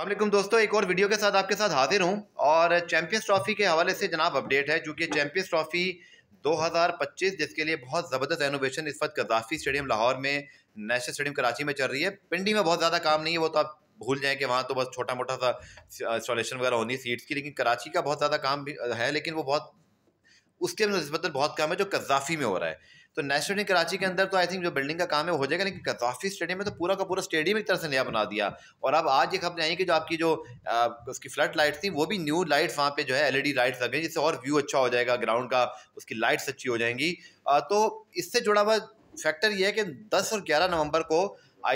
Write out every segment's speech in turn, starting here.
अल्लाम दोस्तों एक और वीडियो के साथ आपके साथ हाजिर हूँ और चैम्पियंस ट्रॉफ़ी के हवाले से जनाब अपडेट है चूँकि कि चैम्पियंस ट्रॉफ़ी 2025 जिसके लिए बहुत ज़बरदस्त एनोवेशन इस वक्त कदाफी स्टेडियम लाहौर में नेशनल स्टेडियम कराची में चल रही है पिंडी में बहुत ज़्यादा काम नहीं है वो तो आप भूल जाएँ कि वहाँ तो बस छोटा मोटा सा इंस्टॉलेशन वगैरह होनी सीट्स की लेकिन कराची का बहुत ज़्यादा काम भी है लेकिन वो बहुत उसके नस्बत बहुत काम है जो कजाफी में हो रहा है तो नेशनल कराची के अंदर तो आई थिंक जो बिल्डिंग का काम है हो जाएगा लेकिन गद्दाफी स्टेडियम में तो पूरा का पूरा स्टेडियम एक तरह से नया बना दिया और अब आज ये खबर आई कि जो आपकी जो आ, उसकी फ्लड लाइट थी वो भी न्यू लाइट्स वहाँ पे जो है एलईडी लाइट्स लग गई जिससे और व्यू अच्छा हो जाएगा ग्राउंड का उसकी लाइट्स अच्छी हो जाएंगी आ, तो इससे जुड़ा हुआ फैक्टर ये है कि दस और ग्यारह नवंबर को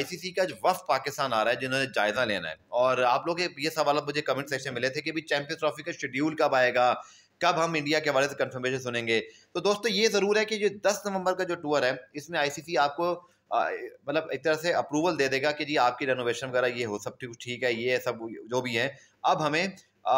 सी का जो वफ पाकिस्तान आ रहा है जिन्होंने जायजा लेना है और आप लोग ये सवाल मुझे कमेंट सेक्शन में मिले थे कि भाई चैंपियंस ट्रॉफी का शेड्यूल कब आएगा कब हम इंडिया के हवाले से कन्फर्मेशन सुनेंगे तो दोस्तों ये ज़रूर है कि जो दस नवंबर का जो टूर है इसमें आईसीसी आपको मतलब एक तरह से अप्रूवल दे देगा कि जी आपकी रेनोवेशन वगैरह ये हो सब ठीक ठीक है ये सब जो भी है अब हमें आ,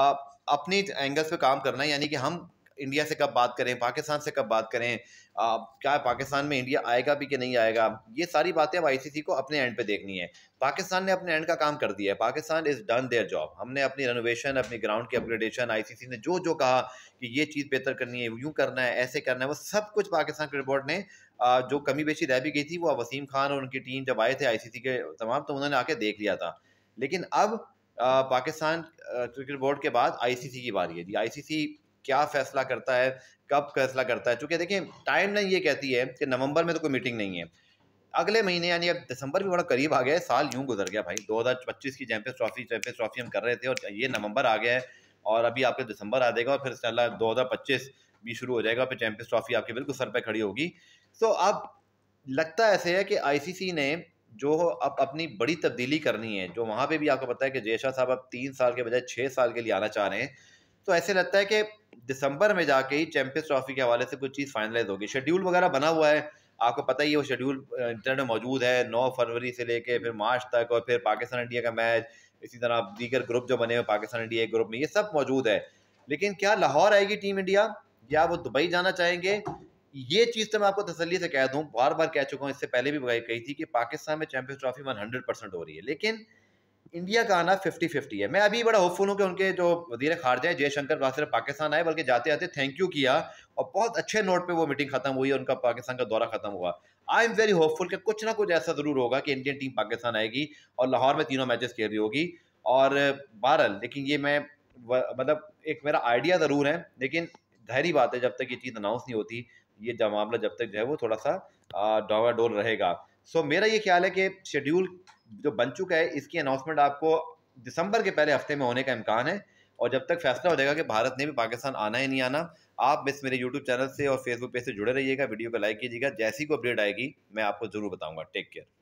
अपने एंगल्स पे काम करना है यानी कि हम इंडिया से कब बात करें पाकिस्तान से कब बात करें आ, क्या पाकिस्तान में इंडिया आएगा भी कि नहीं आएगा ये सारी बातें अब आईसीसी को अपने एंड पे देखनी है पाकिस्तान ने अपने एंड का काम कर दिया है Pakistan is done their job हमने अपनी रेनोवेशन अपनी ग्राउंड की अपग्रेडेशन आईसीसी ने जो जो कहा कि ये चीज़ बेहतर करनी है यूँ करना है ऐसे करना है वो सब कुछ पाकिस्तान क्रिकेट बोर्ड ने आ, जो कमी बेची रह भी गई थी वो वसीम खान और उनकी टीम जब आए थे आई के तमाम तो उन्होंने आके देख लिया था लेकिन अब पाकिस्तान क्रिकेट बोर्ड के बाद आईसीसी की बारी है जी आईसीसी क्या फैसला करता है कब फैसला करता है चूँकि देखिए टाइम नहीं ये कहती है कि नवंबर में तो कोई मीटिंग नहीं है अगले महीने यानी अब दिसंबर भी बड़ा करीब आ गया है साल यूं गुजर गया भाई 2025 की चैंपियंस ट्रॉफी चैंपियंस ट्रॉफी हम कर रहे थे और ये नवंबर आ गया है और अभी आपके दिसंबर आ जाएगा और फिर इंशाल्लाह दो भी शुरू हो जाएगा फिर चैंपियंस ट्रॉफी आपके बिल्कुल सर पर खड़ी होगी तो अब लगता ऐसे है कि आईसीसी ने जो अब अपनी बड़ी तब्दीली करनी है जो वहाँ पर भी आपको पता है कि जयशाह साहब अब तीन साल के बजाय छः साल के लिए आना चाह रहे हैं तो ऐसे लगता है कि दिसंबर में जाके ही चैंपियंस ट्रॉफी के हवाले से कुछ चीज़ फाइनलाइज होगी शेड्यूल वगैरह बना हुआ है आपको पता ही है वो शेड्यूल इंटरनेट में मौजूद है नौ फरवरी से लेके फिर मार्च तक और फिर पाकिस्तान इंडिया का मैच इसी तरह आप दीगर ग्रुप जो बने हुए पाकिस्तान इंडिया ग्रुप में ये सब मौजूद है लेकिन क्या लाहौर आएगी टीम इंडिया या वो दुबई जाना चाहेंगे ये चीज़ तो मैं आपको तसली से कह दूँ बार बार कह चुका हूँ इससे पहले भी कही थी कि पाकिस्तान में Champions Trophy one hundred percent हो रही है लेकिन इंडिया का आना फिफ्टी फिफ्टी है मैं अभी बड़ा होपफुल हूँ कि उनके जो वजीर खारजा है जयशंकर वहाँ सिर्फ पाकिस्तान आए बल्कि जाते आते थैंक यू किया और बहुत अच्छे नोट पे वो मीटिंग खत्म हुई उनका पाकिस्तान का दौरा खत्म हुआ आई एम वेरी होपफुल कि कुछ ना कुछ ऐसा ज़रूर होगा कि इंडियन टीम पाकिस्तान आएगी और लाहौर में तीनों मैचेस खेल रही होगी और बहरहाल लेकिन ये मैं मतलब एक मेरा आइडिया ज़रूर है लेकिन जहरी बात है जब तक ये चीज़ अनाउंस नहीं होती ये मामला जब तक जो है वो थोड़ा सा डोल रहेगा सो so, मेरा ये ख्याल है कि शेड्यूल जो बन चुका है इसकी अनाउंसमेंट आपको दिसंबर के पहले हफ्ते में होने का इम्कान है और जब तक फैसला हो जाएगा कि भारत ने भी पाकिस्तान आना ही नहीं आना आप बस मेरे यूट्यूब चैनल से और फेसबुक पेज से जुड़े रहिएगा वीडियो को लाइक कीजिएगा जैसी को अपडेट आएगी मैं आपको ज़रूर बताऊँगा टेक केयर